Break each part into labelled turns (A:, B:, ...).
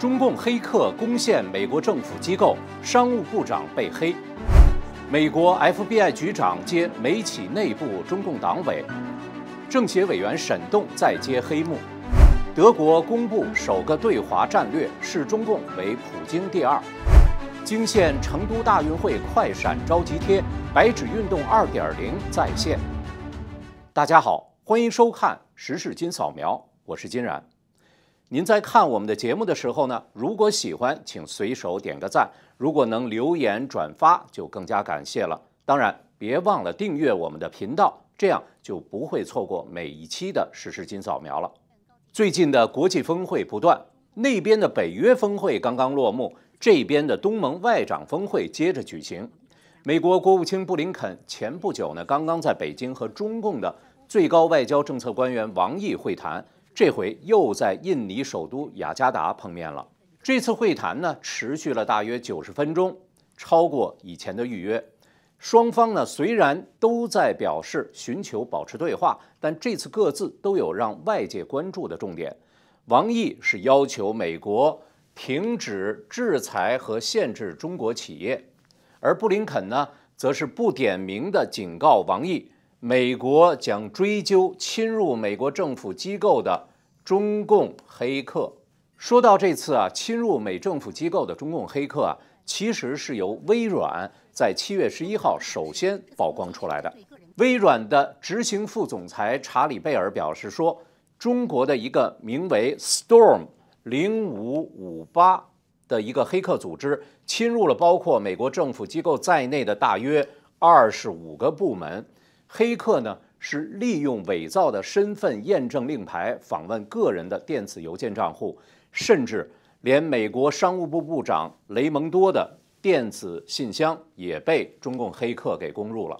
A: 中共黑客攻陷美国政府机构，商务部长被黑；美国 FBI 局长接美企内部中共党委，政协委员沈栋再接黑幕；德国公布首个对华战略，视中共为普京第二；惊现成都大运会快闪召集贴，白纸运动2.0再现。大家好，欢迎收看时事金扫描，我是金然。您在看我们的节目的时候呢，如果喜欢，请随手点个赞；如果能留言转发，就更加感谢了。当然，别忘了订阅我们的频道，这样就不会错过每一期的《实时金扫描》了。最近的国际峰会不断，那边的北约峰会刚刚落幕，这边的东盟外长峰会接着举行。美国国务卿布林肯前不久呢，刚刚在北京和中共的最高外交政策官员王毅会谈。这回又在印尼首都雅加达碰面了。这次会谈呢，持续了大约九十分钟，超过以前的预约。双方呢，虽然都在表示寻求保持对话，但这次各自都有让外界关注的重点。王毅是要求美国停止制裁和限制中国企业，而布林肯呢，则是不点名的警告王毅。美国将追究侵入美国政府机构的中共黑客。说到这次啊，侵入美政府机构的中共黑客啊，其实是由微软在七月十一号首先曝光出来的。微软的执行副总裁查理·贝尔表示说，中国的一个名为 “Storm 零五五八”的一个黑客组织侵入了包括美国政府机构在内的大约二十五个部门。黑客呢是利用伪造的身份验证令牌访问个人的电子邮件账户，甚至连美国商务部部长雷蒙多的电子信箱也被中共黑客给攻入了。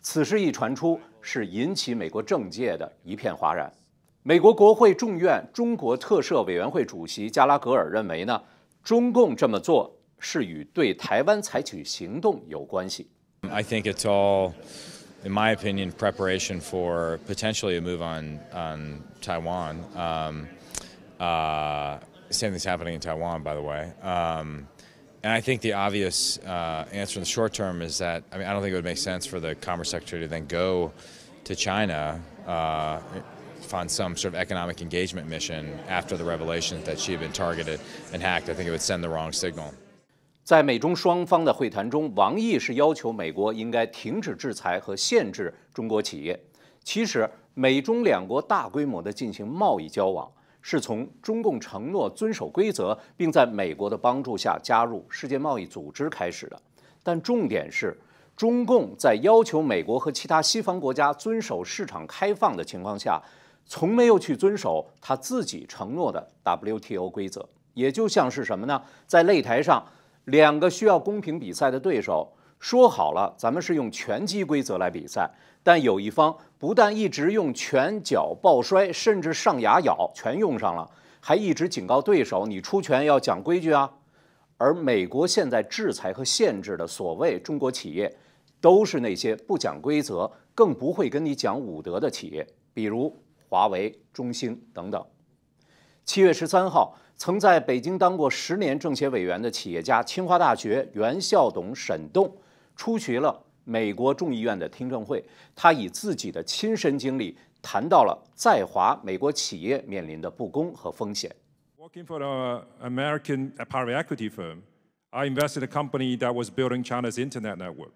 A: 此事一传出，是引起美国政界的一片哗然。美国国会众院中国特设委员会主席加拉格尔认为呢，中共这么做是与对台湾采取行动有关系。
B: I think it's all. in my opinion, preparation for potentially a move on on Taiwan. Um, uh, same thing's happening in Taiwan, by the way. Um, and I think the obvious uh, answer in the short term is that I mean I don't think it would make sense for the commerce secretary to then go to China uh, some sort of economic engagement mission after the revelations that she had been targeted and hacked. I think it would send the wrong signal. 在美
A: 中双方的会谈中，王毅是要求美国应该停止制裁和限制中国企业。其实，美中两国大规模的进行贸易交往，是从中共承诺遵守规则，并在美国的帮助下加入世界贸易组织开始的。但重点是，中共在要求美国和其他西方国家遵守市场开放的情况下，从没有去遵守他自己承诺的 WTO 规则。也就像是什么呢？在擂台上。两个需要公平比赛的对手说好了，咱们是用拳击规则来比赛。但有一方不但一直用拳脚抱摔，甚至上牙咬，全用上了，还一直警告对手：“你出拳要讲规矩啊。”而美国现在制裁和限制的所谓中国企业，都是那些不讲规则、更不会跟你讲武德的企业，比如华为、中兴等等。七月十三号，曾在北京当过十年政协委员的企业家、清华大学原校董沈栋出席了美国众议院的听证会。他以自己的亲身经历谈到了在华美国企业面临的不公和风险。
C: Working for an American private equity firm, I invested a company that was building China's internet network.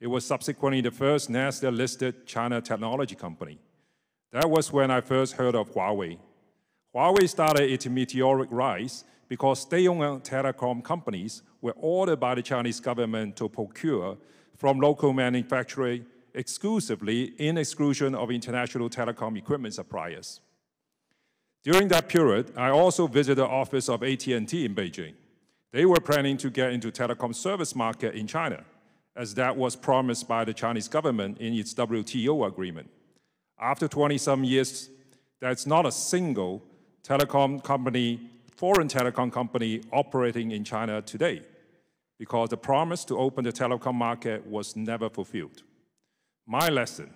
C: It was subsequently the first Nasdaq-listed China technology company. That was when I first heard of Huawei. Huawei started its meteoric rise because state-owned telecom companies were ordered by the Chinese government to procure from local manufacturers exclusively in exclusion of international telecom equipment suppliers. During that period, I also visited the office of AT&T in Beijing. They were planning to get into telecom service market in China, as that was promised by the Chinese government in its WTO agreement. After 20 some years, there's not a single telecom company, foreign telecom company operating in China today because the promise to open the telecom market was never fulfilled. My lesson,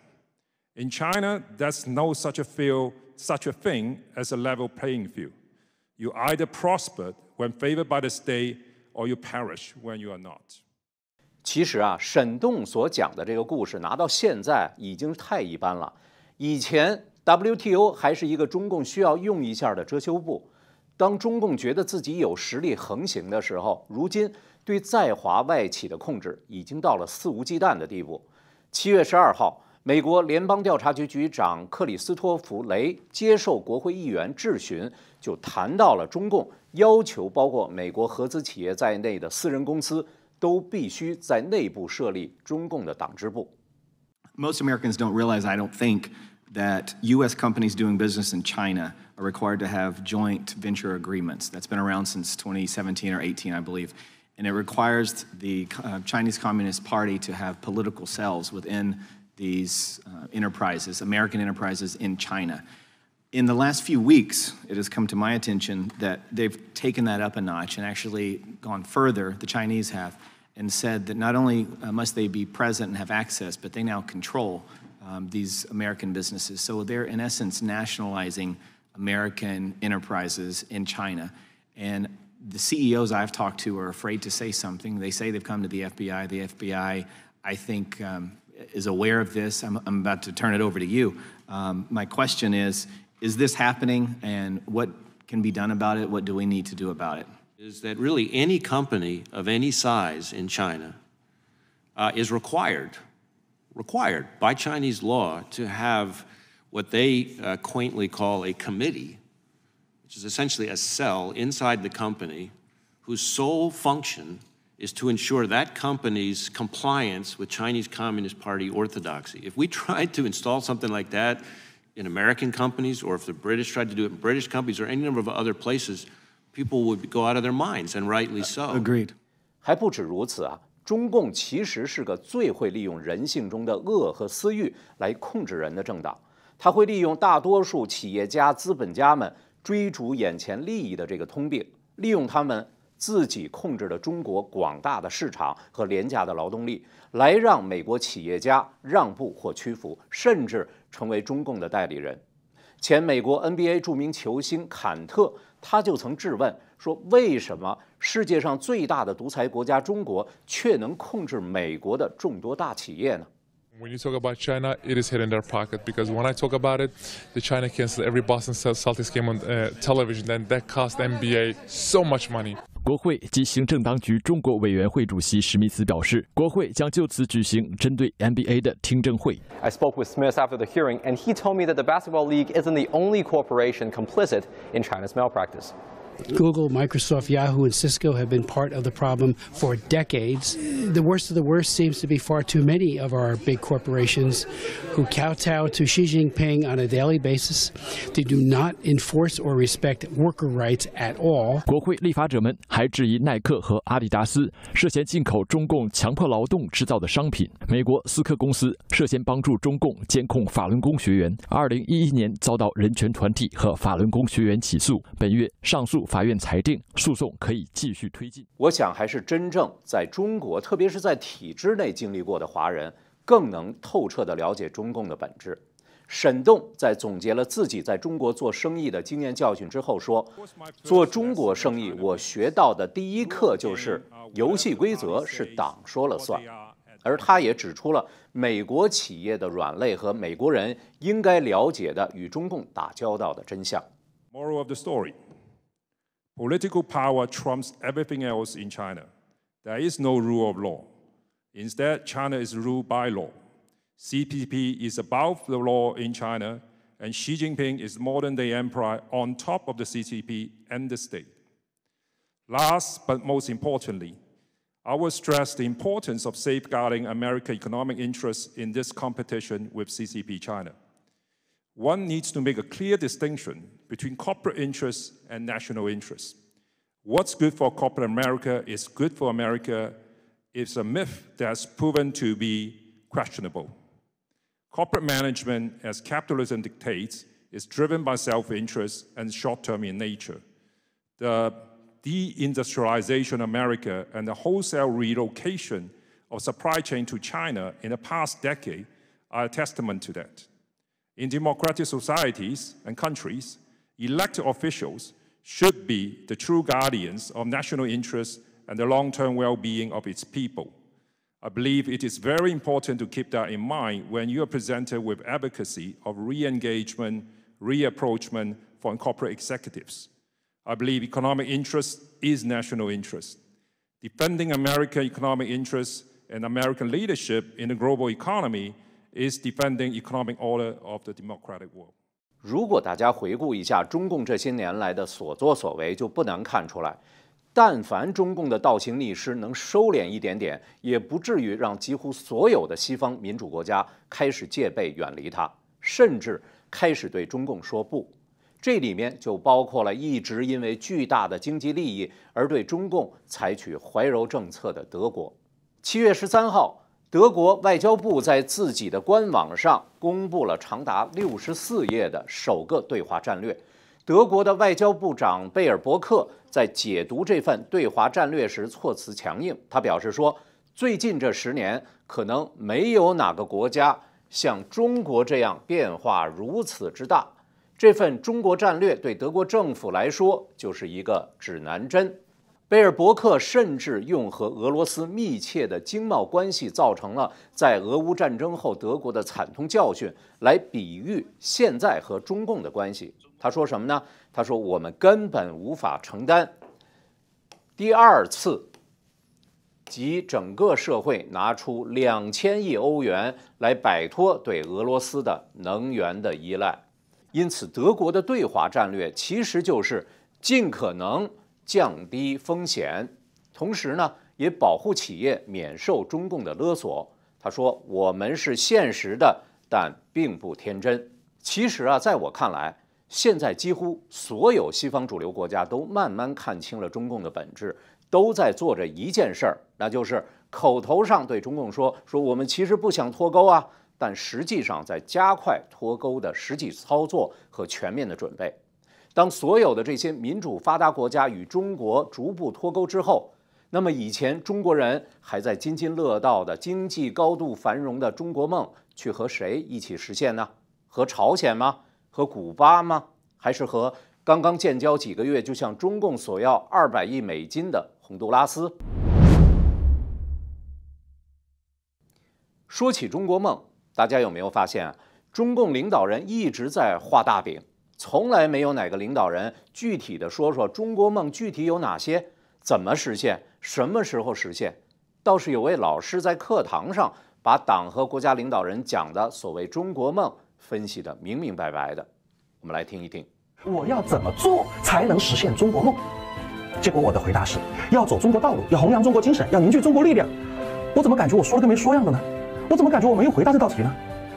C: in China, there's no such a, field, such a thing as a level playing field. You either prosper when favored by the state or you perish when you are not. 其实啊，沈
A: 栋所讲的这个故事，拿到现在已经太一般了。以前 WTO 还是一个中共需要用一下的遮羞布。当中共觉得自己有实力横行的时候，如今对在华外企的控制已经到了肆无忌惮的地步。七月十二号，美国联邦调查局局长克里斯托弗雷接受国会议员质询，就谈到了中共要求包括美国合资企业在内的私人公司都必须在内部设立
B: 中共的党支部。Most Americans don't realize, I don't think. that US companies doing business in China are required to have joint venture agreements. That's been around since 2017 or 18, I believe. And it requires the uh, Chinese Communist Party to have political cells within these uh, enterprises, American enterprises in China. In the last few weeks, it has come to my attention that they've taken that up a notch and actually gone further, the Chinese have, and said that not only uh, must they be present and have access, but they now control um, these American businesses. So they're, in essence, nationalizing American enterprises in China. And the CEOs I've talked to are afraid to say something. They say they've come to the FBI. The FBI, I think, um, is aware of this. I'm, I'm, about to turn it over to you. Um, my question is Is this happening, and what can be done about it? What do we need to do about it? Is that really any company of any size in China uh, is required required by Chinese law to have what they uh, quaintly call a committee, which is essentially a cell inside the company whose sole function is to ensure that company's compliance with Chinese Communist Party orthodoxy. If we tried to install something like that in American companies, or if the British tried to do it in British companies, or any number of other places, people would go out of their minds, and rightly uh, so. Agreed. 还不止如此啊，中共其实是个最
A: 会利用人性中的恶和私欲来控制人的政党。他会利用大多数企业家、资本家们追逐眼前利益的这个通病，利用他们自己控制的中国广大的市场和廉价的劳动力，来让美国企业家让步或屈服，甚至成为中共的代理人。前美国 NBA 著名球星坎特他就曾质问。说为什么世界上最大的独裁国家中国却能控制美国的众多大企业呢
C: ？When you talk about China, it is hidden in their pocket because when I talk about it, the China canceled every Boston Celtics game on uh, television, and that cost NBA so much money.
D: 国会及行政当局中国委员会主席史密斯表示，国会将就此举行针对 NBA 的听证会。
A: I spoke with Smith after the hearing, and he told me that the Basketball League isn't the only corporation complicit in China's malpractice.
B: Google, Microsoft, Yahoo, and Cisco have been part of the problem for decades. The worst of the worst seems to be far too many of our big corporations who kowtow to Xi Jinping on a daily basis. They do not enforce or respect worker rights at all. 国会立法
D: 者们还质疑耐克和阿迪达斯涉嫌进口中共强迫劳动制造的商品。美国思科公司涉嫌帮助中共监控法轮功学员，2011年遭到人权团体和法轮功学员起诉。本月上诉。法院裁定，诉讼
A: 可以继续推进。我想，还是真正在中国，特别是在体制内经历过的华人，更能透彻地了解中共的本质。沈栋在总结了自己在中国做生意的经验教训之后说：“做中国生意，我学到的第一课就是，游戏规则是党说了算。”而他也指出了美国企业的软肋和美国人应该了解的与中
C: 共打交道的真相。Political power trumps everything else in China. There is no rule of law. Instead, China is ruled by law. CPP is above the law in China, and Xi Jinping is modern day emperor on top of the CCP and the state. Last but most importantly, I will stress the importance of safeguarding American economic interests in this competition with CCP China one needs to make a clear distinction between corporate interests and national interests. What's good for corporate America is good for America is a myth that's proven to be questionable. Corporate management, as capitalism dictates, is driven by self-interest and short-term in nature. The deindustrialization of America and the wholesale relocation of supply chain to China in the past decade are a testament to that. In democratic societies and countries, elected officials should be the true guardians of national interests and the long-term well-being of its people. I believe it is very important to keep that in mind when you are presented with advocacy of re-engagement, re-approachment for corporate executives. I believe economic interest is national interest. Defending American economic interests and American leadership in the global economy is defending economic democratic order world. the of
A: 如果大家回顾一下中共这些年来的所作所为，就不难看出来，但凡中共的倒行逆施能收敛一点点，也不至于让几乎所有的西方民主国家开始戒备、远离它，甚至开始对中共说不。这里面就包括了一直因为巨大的经济利益而对中共采取怀柔政策的德国。七月十三号。德国外交部在自己的官网上公布了长达六十四页的首个对华战略。德国的外交部长贝尔伯克在解读这份对华战略时措辞强硬，他表示说：“最近这十年，可能没有哪个国家像中国这样变化如此之大。这份中国战略对德国政府来说就是一个指南针。”贝尔伯克甚至用和俄罗斯密切的经贸关系造成了在俄乌战争后德国的惨痛教训来比喻现在和中共的关系。他说什么呢？他说我们根本无法承担第二次及整个社会拿出两千亿欧元来摆脱对俄罗斯的能源的依赖。因此，德国的对华战略其实就是尽可能。降低风险，同时呢，也保护企业免受中共的勒索。他说：“我们是现实的，但并不天真。其实啊，在我看来，现在几乎所有西方主流国家都慢慢看清了中共的本质，都在做着一件事儿，那就是口头上对中共说：‘说我们其实不想脱钩啊，但实际上在加快脱钩的实际操作和全面的准备。’”当所有的这些民主发达国家与中国逐步脱钩之后，那么以前中国人还在津津乐道的经济高度繁荣的中国梦，去和谁一起实现呢？和朝鲜吗？和古巴吗？还是和刚刚建交几个月就向中共索要二百亿美金的洪都拉斯？说起中国梦，大家有没有发现，中共领导人一直在画大饼？从来没有哪个领导人具体的说说中国梦具体有哪些，怎么实现，什么时候实现？倒是有位老师在课堂上把党和国家领导人讲的所谓中国梦分析的明明白白的。我们来听一听，
D: 我要怎么做才能实现中国梦？结果我的回答是要走中国道路，要弘扬中国精神，要凝聚中国力量。我怎么感觉我说了跟没说样的呢？我怎么感觉我没有回答这道题呢？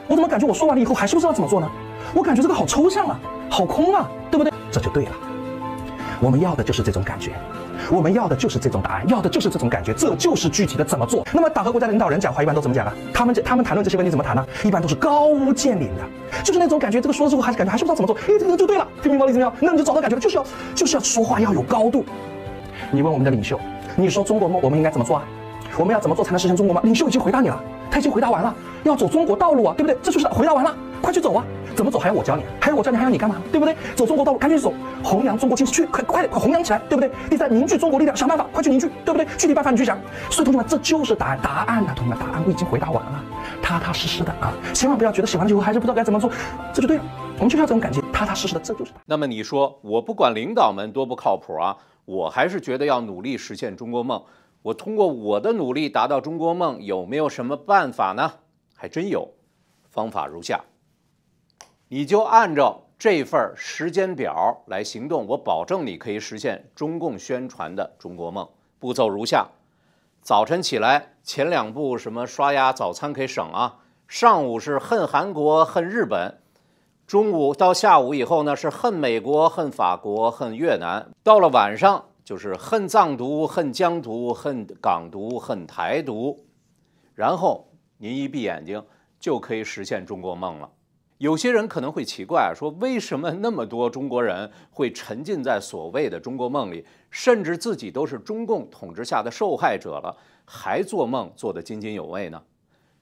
D: 我怎么感觉我说完了以后还是不知道怎么做呢？我感觉这个好抽象啊！好空啊，对不对？这就对了，我们要的就是这种感觉，我们要的就是这种答案，要的就是这种感觉，这就是具体的怎么做。那么党和国家的领导人讲话一般都怎么讲啊？他们这他们谈论这些问题怎么谈呢？一般都是高屋建瓴的，就是那种感觉，这个说了之后还是感觉还是不知道怎么做。哎，这个就就对了，听明白了没有？那你就找到感觉了，就是要就是要说话要有高度。你问我们的领袖，你说中国梦，我们应该怎么做啊？我们要怎么做才能实现中国梦？领袖已经回答你了，他已经回答完了，要走中国道路啊，对不对？这就是回答完了。快去走啊！怎么走还要我教你？还要我教你还要你干嘛？对不对？走中国道路，赶紧走，弘扬中国精神，去，快快点，快弘扬起来，对不对？第三，凝聚中国力量，想办法，快去凝聚，对不对？具体办法你去想。所以同学们，这就是答案，答案啊，同学们，答案我已经回答完了。踏踏实实的啊，千万不要觉得写完了以后还是不知道该怎么做，这就对了。我们就要这种感觉，
A: 踏踏实实的，这就是。那么你说，我不管领导们多不靠谱啊，我还是觉得要努力实现中国梦。我通过我的努力达到中国梦，有没有什么办法呢？还真有，方法如下。你就按照这份时间表来行动，我保证你可以实现中共宣传的中国梦。步骤如下：早晨起来前两步，什么刷牙、早餐可以省啊。上午是恨韩国、恨日本；中午到下午以后呢，是恨美国、恨法国、恨越南；到了晚上就是恨藏独、恨疆独、恨港独、恨台独，然后您一闭眼睛就可以实现中国梦了。有些人可能会奇怪，说为什么那么多中国人会沉浸在所谓的中国梦里，甚至自己都是中共统治下的受害者了，还做梦做得津津有味呢？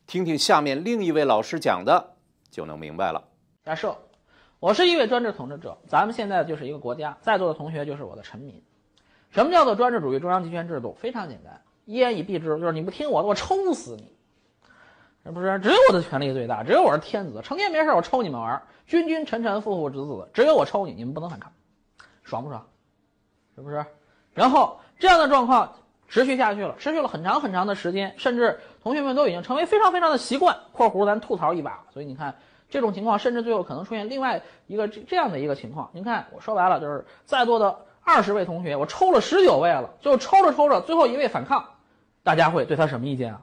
A: 听听下面另一位老师讲的，就能明白了。
E: 假设我是一位专制统治者，咱们现在就是一个国家，在座的同学就是我的臣民。什么叫做专制主义中央集权制度？非常简单，一言以蔽之，就是你不听我的，我抽死你。是不是只有我的权力最大？只有我是天子，成天没事我抽你们玩，君君臣臣父父子子，只有我抽你，你们不能反抗，爽不爽？是不是？然后这样的状况持续下去了，持续了很长很长的时间，甚至同学们都已经成为非常非常的习惯（括弧咱吐槽一把）。所以你看这种情况，甚至最后可能出现另外一个这这样的一个情况。你看我说白了，就是在座的二十位同学，我抽了十九位了，最后抽着抽着，最后一位反抗，大家会对他什么意见啊？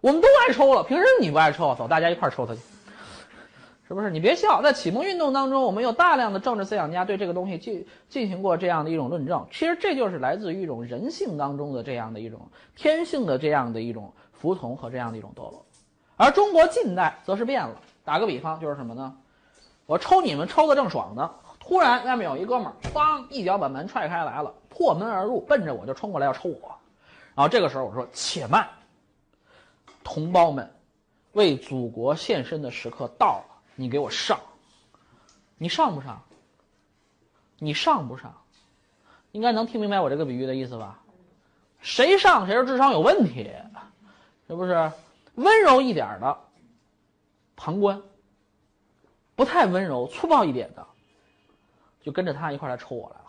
E: 我们都爱抽了，凭什么你不爱抽？走，大家一块儿抽他去，是不是？你别笑，在启蒙运动当中，我们有大量的政治思想家对这个东西进进行过这样的一种论证。其实这就是来自于一种人性当中的这样的一种天性的这样的一种服从和这样的一种堕落。而中国近代则是变了。打个比方，就是什么呢？我抽你们抽的正爽呢，突然外面有一哥们儿，咣一脚把门踹开来了，破门而入，奔着我就冲过来要抽我。然后这个时候我说：“且慢。”同胞们，为祖国献身的时刻到了，你给我上！你上不上？你上不上？应该能听明白我这个比喻的意思吧？谁上，谁是智商有问题，是不是？温柔一点儿的旁观，不太温柔，粗暴一点的，就跟着他一块儿来抽我来了。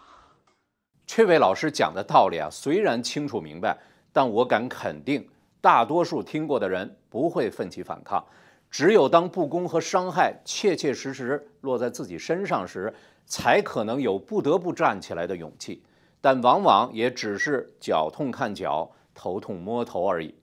A: 这位老师讲的道理啊，虽然清楚明白，但我敢肯定。大多数听过的人不会奋起反抗，只有当不公和伤害切切实实落在自己身上时，才可能有不得不站起来的勇气，但往往也只是脚痛看脚，头痛摸头而已。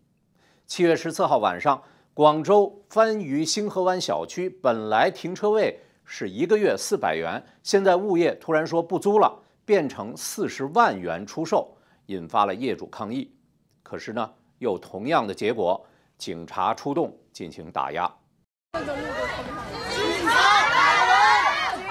A: 七月十四号晚上，广州番禺星河湾小区本来停车位是一个月四百元，现在物业突然说不租了，变成四十万元出售，引发了业主抗议。可是呢？又同样的结果，警察出动进行打压。警察大人，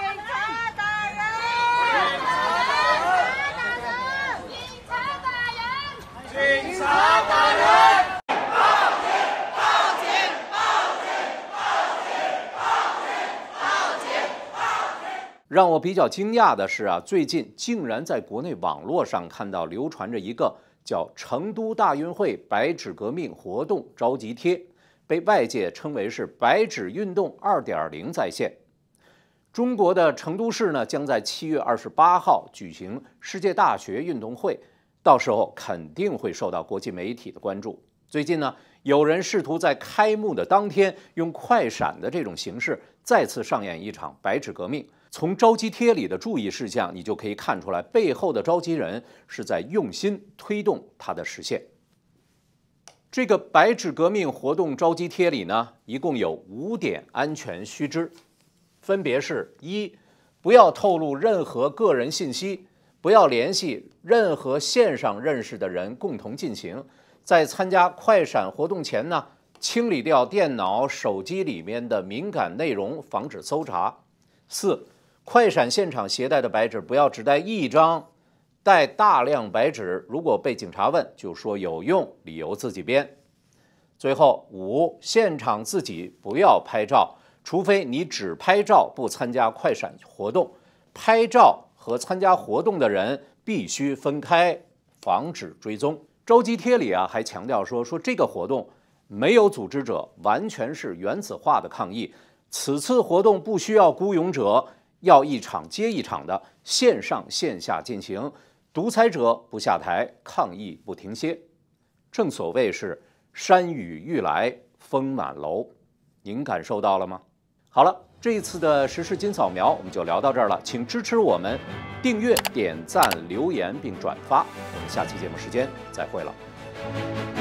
A: 让我比较惊讶的是啊，最近竟然在国内网络上看到流传着一个。叫“成都大运会白纸革命”活动召集贴，被外界称为是“白纸运动 2.0” 在线。中国的成都市呢，将在七月二十八号举行世界大学运动会，到时候肯定会受到国际媒体的关注。最近呢，有人试图在开幕的当天用快闪的这种形式，再次上演一场“白纸革命”。从召集贴里的注意事项，你就可以看出来，背后的召集人是在用心推动它的实现。这个白纸革命活动召集贴里呢，一共有五点安全须知，分别是：一、不要透露任何个人信息；不要联系任何线上认识的人共同进行；在参加快闪活动前呢，清理掉电脑、手机里面的敏感内容，防止搜查；四。快闪现场携带的白纸不要只带一张，带大量白纸。如果被警察问，就说有用，理由自己编。最后五，现场自己不要拍照，除非你只拍照不参加快闪活动。拍照和参加活动的人必须分开，防止追踪。召集贴里啊还强调说，说这个活动没有组织者，完全是原子化的抗议。此次活动不需要孤勇者。要一场接一场的线上线下进行，独裁者不下台，抗议不停歇。正所谓是山雨欲来风满楼，您感受到了吗？好了，这一次的时事金扫描我们就聊到这儿了，请支持我们，订阅、点赞、留言并转发。我们下期节目时间再会了。